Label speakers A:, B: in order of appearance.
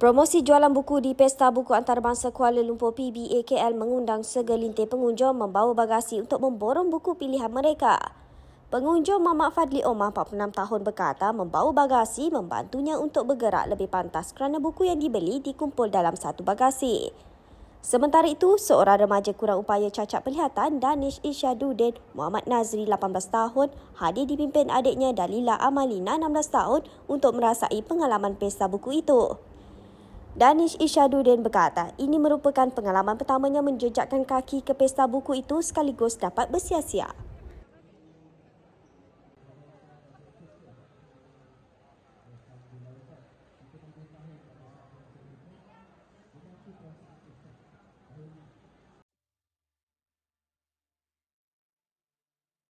A: Promosi jualan buku di Pesta Buku Antarabangsa Kuala Lumpur PBAKL mengundang segelintir pengunjung membawa bagasi untuk memborong buku pilihan mereka. Pengunjung Mama Fadli Omar, 46 tahun berkata membawa bagasi membantunya untuk bergerak lebih pantas kerana buku yang dibeli dikumpul dalam satu bagasi. Sementara itu, seorang remaja kurang upaya cacat perlihatan Danish Isyaduddin Muhammad Nazri, 18 tahun, hadir dipimpin adiknya Dalila Amalina, 16 tahun untuk merasai pengalaman pesta buku itu. Danish Ishaduddin berkata, ini merupakan pengalaman pertamanya menjejakkan kaki ke pesta buku itu sekaligus dapat bersia-sia.